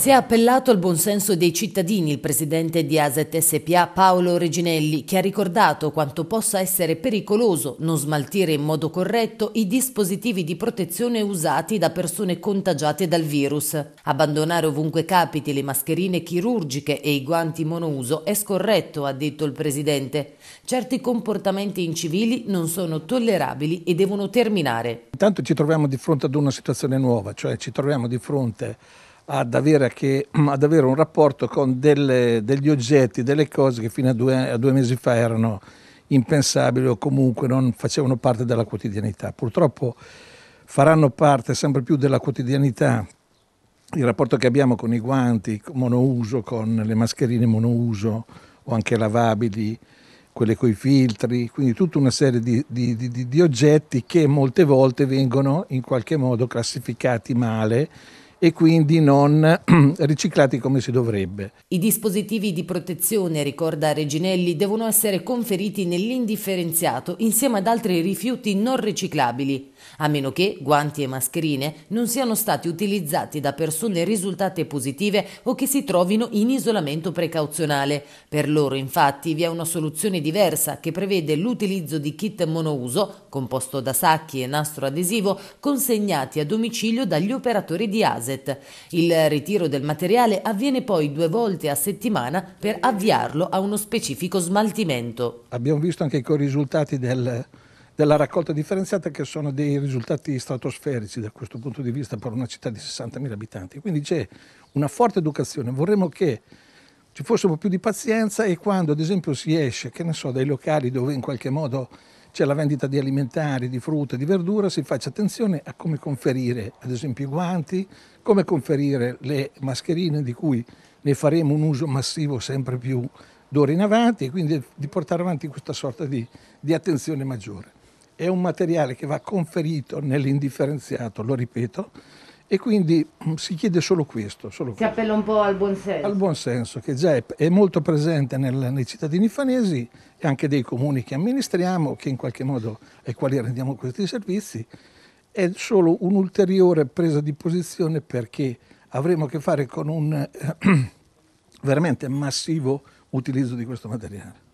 Si è appellato al buonsenso dei cittadini il presidente di Aset SPA Paolo Reginelli, che ha ricordato quanto possa essere pericoloso non smaltire in modo corretto i dispositivi di protezione usati da persone contagiate dal virus. Abbandonare ovunque capiti le mascherine chirurgiche e i guanti monouso è scorretto, ha detto il presidente. Certi comportamenti incivili non sono tollerabili e devono terminare. Intanto ci troviamo di fronte ad una situazione nuova, cioè ci troviamo di fronte ad avere, che, ad avere un rapporto con delle, degli oggetti, delle cose che fino a due, a due mesi fa erano impensabili o comunque non facevano parte della quotidianità. Purtroppo faranno parte sempre più della quotidianità il rapporto che abbiamo con i guanti monouso, con le mascherine monouso o anche lavabili, quelle con i filtri, quindi tutta una serie di, di, di, di oggetti che molte volte vengono in qualche modo classificati male e quindi non riciclati come si dovrebbe. I dispositivi di protezione, ricorda Reginelli, devono essere conferiti nell'indifferenziato insieme ad altri rifiuti non riciclabili, a meno che guanti e mascherine non siano stati utilizzati da persone risultate positive o che si trovino in isolamento precauzionale. Per loro infatti vi è una soluzione diversa che prevede l'utilizzo di kit monouso, composto da sacchi e nastro adesivo, consegnati a domicilio dagli operatori di ASE ASET. Il ritiro del materiale avviene poi due volte a settimana per avviarlo a uno specifico smaltimento. Abbiamo visto anche con i risultati del, della raccolta differenziata che sono dei risultati stratosferici da questo punto di vista per una città di 60.000 abitanti. Quindi c'è una forte educazione, vorremmo che ci fosse un po' più di pazienza e quando ad esempio si esce, che ne so, dai locali dove in qualche modo c'è la vendita di alimentari, di frutta, di verdura, si faccia attenzione a come conferire ad esempio i guanti, come conferire le mascherine di cui ne faremo un uso massivo sempre più d'ora in avanti e quindi di portare avanti questa sorta di, di attenzione maggiore. È un materiale che va conferito nell'indifferenziato, lo ripeto, e quindi mm, si chiede solo questo. Solo si questo. appella un po' al buon senso. Al buon senso, che già è, è molto presente nel, nei cittadini fanesi e anche dei comuni che amministriamo, che in qualche modo ai quali rendiamo questi servizi, è solo un'ulteriore presa di posizione perché avremo a che fare con un eh, veramente massivo utilizzo di questo materiale.